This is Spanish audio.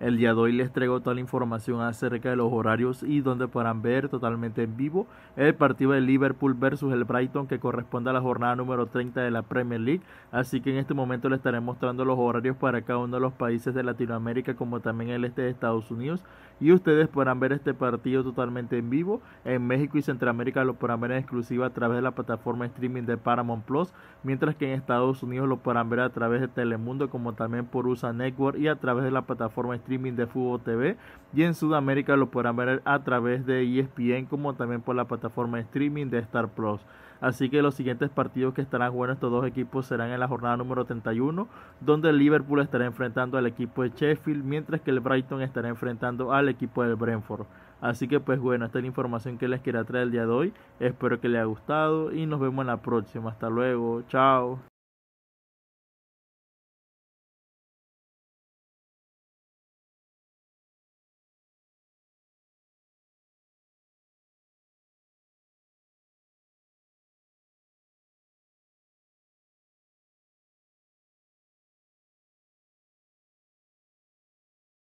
El día de hoy les traigo toda la información acerca de los horarios y donde podrán ver totalmente en vivo el partido de Liverpool versus el Brighton que corresponde a la jornada número 30 de la Premier League. Así que en este momento les estaré mostrando los horarios para cada uno de los países de Latinoamérica como también el este de Estados Unidos. Y ustedes podrán ver este partido totalmente en vivo. En México y Centroamérica lo podrán ver en exclusiva a través de la plataforma streaming de Paramount Plus, mientras que en Estados Unidos lo podrán ver a través de Telemundo como también por USA Network y a través de la plataforma streaming de Fútbol TV y en Sudamérica lo podrán ver a través de ESPN como también por la plataforma de streaming de Star Plus. Así que los siguientes partidos que estarán jugando estos dos equipos serán en la jornada número 31, donde el Liverpool estará enfrentando al equipo de Sheffield, mientras que el Brighton estará enfrentando al equipo del Brentford. Así que pues bueno, esta es la información que les quería traer el día de hoy. Espero que les haya gustado y nos vemos en la próxima. Hasta luego, chao.